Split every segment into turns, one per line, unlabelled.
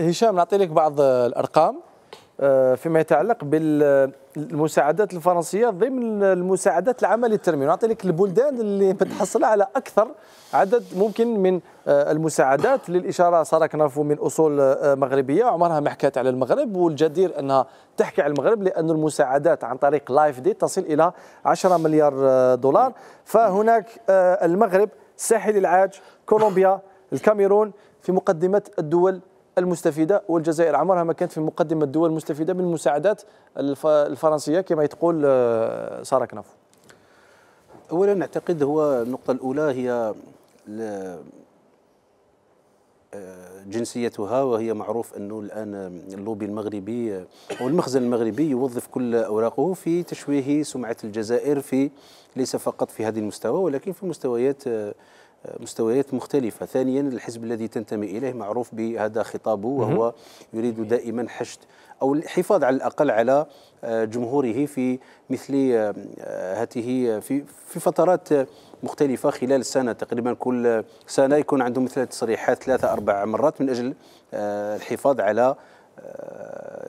هشام نعطي لك بعض الارقام آه، فيما يتعلق بالمساعدات الفرنسيه ضمن المساعدات العامه للترميم نعطي لك البلدان اللي بتحصل على اكثر عدد ممكن من آه، المساعدات للاشاره ساره كنافو من اصول آه، مغربيه عمرها ما حكات على المغرب والجدير انها تحكي على المغرب لان المساعدات عن طريق لايف دي تصل الى 10 مليار دولار فهناك المغرب ساحل العاج كولومبيا الكاميرون في مقدمه الدول المستفيدة والجزائر عمرها ما كانت في مقدمة الدول المستفيدة من المساعدات الفرنسية كما تقول آه، سارة كنافو
أولا أعتقد هو النقطة الأولى هي آه، جنسيتها وهي معروف أنه الآن اللوبي المغربي آه، أو المخزن المغربي يوظف كل أوراقه في تشويه سمعة الجزائر في ليس فقط في هذا المستوى ولكن في مستويات مستويات مختلفة ثانيا الحزب الذي تنتمي إليه معروف بهذا خطابه وهو يريد دائما حشد أو الحفاظ على الأقل على آه، جمهوره في مثل هاته آه، آه، في, في فترات مختلفة خلال السنة تقريبا كل سنة يكون عنده مثل تصريحات ثلاثة أربع مرات من أجل الحفاظ على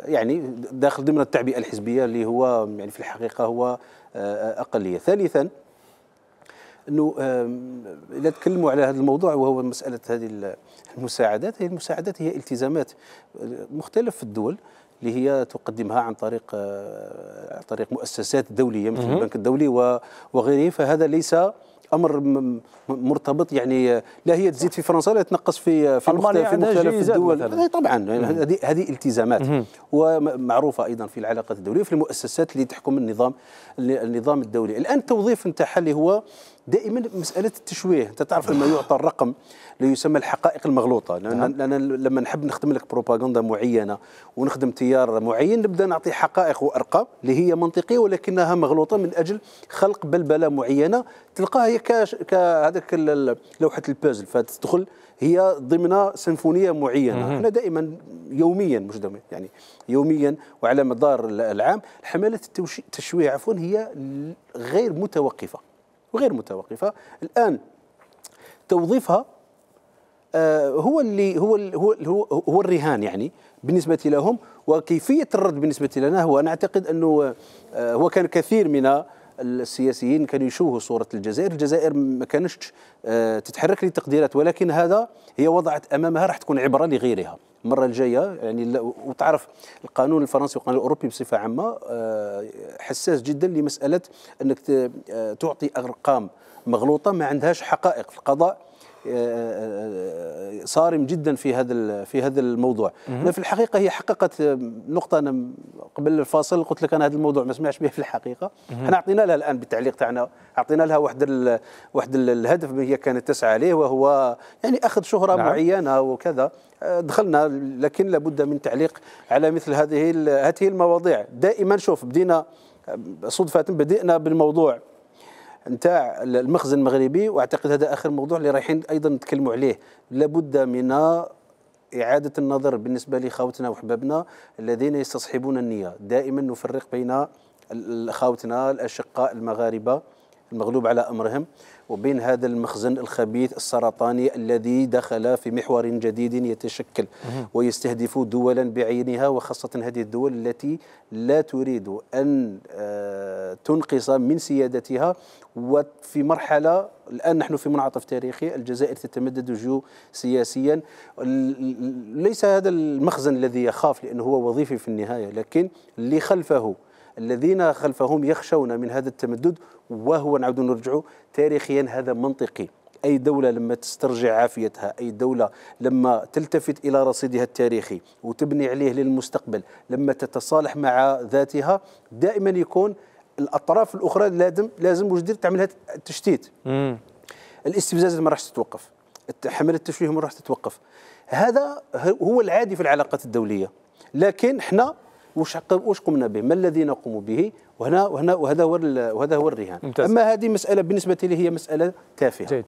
يعني داخل ضمن التعبئة الحزبية اللي هو يعني في الحقيقة هو أقلية ثالثا انه اذا تكلموا على هذا الموضوع وهو مساله هذه المساعدات هي المساعدات هي التزامات آه، مختلف الدول اللي هي تقدمها عن طريق آه، عن طريق مؤسسات دوليه مثل البنك الدولي وغيره فهذا ليس امر مرتبط يعني لا هي تزيد في فرنسا لا تنقص في في مختلف, في مختلف الدول طبعا هذه هذه التزامات ومعروفه ايضا في العلاقات الدوليه وفي المؤسسات اللي تحكم النظام النظام الدولي الان التوظيف نتاعها اللي هو دائما مساله التشويه انت تعرف لما يعطى الرقم اللي يسمى الحقائق المغلوطه لان نعم. انا لما نحب نخدم لك بروباغندا معينه ونخدم تيار معين نبدا نعطي حقائق وارقام اللي هي منطقيه ولكنها مغلوطه من اجل خلق بلبله معينه تلقاها هي كهذاك لوحه البازل فتدخل هي ضمن سيمفونيه معينه احنا دائما يوميا مش دائما يعني يوميا وعلى مدار العام حمله التشويه عفوا هي غير متوقفه وغير متوقفة الآن توظيفها آه، هو اللي هو هو هو, هو الرهان يعني بالنسبة لهم وكيفية الرد بالنسبة لنا هو أنا أعتقد أنه آه، هو كان كثير من السياسيين كانوا يشوهوا صورة الجزائر الجزائر ما كانش آه، تتحرك للتقديرات ولكن هذا هي وضعت أمامها راح تكون عبرة لغيرها المره الجايه يعني وتعرف القانون الفرنسي والقانون الاوروبي بصفه عامه آه، حساس جدا لمساله انك آه، تعطي ارقام مغلوطه ما عندهاش حقائق في القضاء صارم جدا في هذا في هذا الموضوع أنا في الحقيقه هي حققت نقطه انا قبل الفاصل قلت لك انا هذا الموضوع ما سمعش به في الحقيقه احنا اعطينا لها الان بالتعليق تاعنا اعطينا لها واحد واحد الهدف هي كانت تسعى عليه وهو يعني اخذ شهره نعم. معينه وكذا آه، دخلنا لكن لابد من تعليق على مثل هذه هذه المواضيع دائما شوف بدينا آه، صدفه بدينا بالموضوع نتاع المخزن المغربي واعتقد هذا اخر موضوع اللي رايحين ايضا نتكلموا عليه لابد من إعادة النظر بالنسبة لخاوتنا وحبابنا الذين يستصحبون النية دائما نفرق بين خاوتنا الأشقاء المغاربة المغلوب على أمرهم وبين هذا المخزن الخبيث السرطاني الذي دخل في محور جديد يتشكل ويستهدف دولا بعينها وخاصة هذه الدول التي لا تريد أن آه، تنقص من سيادتها وفي مرحلة الآن نحن في منعطف تاريخي الجزائر تتمدد جو سياسيا ليس هذا المخزن الذي يخاف لأنه هو وظيفي في النهاية لكن اللي خلفه الذين خلفهم يخشون من هذا التمدد وهو نعود نرجع تاريخيا هذا منطقي أي دولة لما تسترجع عافيتها أي دولة لما تلتفت إلى رصيدها التاريخي وتبني عليه للمستقبل لما تتصالح مع ذاتها دائما يكون الأطراف الأخرى لازم لازم وجدير تعملها تشتيت الاستفزازات ما راح تتوقف حملة التشويه ما راح تتوقف هذا هو العادي في العلاقات الدولية لكن احنا وش وش قمنا به ما الذي نقوم به وهنا وهنا وهذا هو وهذا هو الرهان ممتاز. اما هذه مساله بالنسبه لي هي مساله تافهه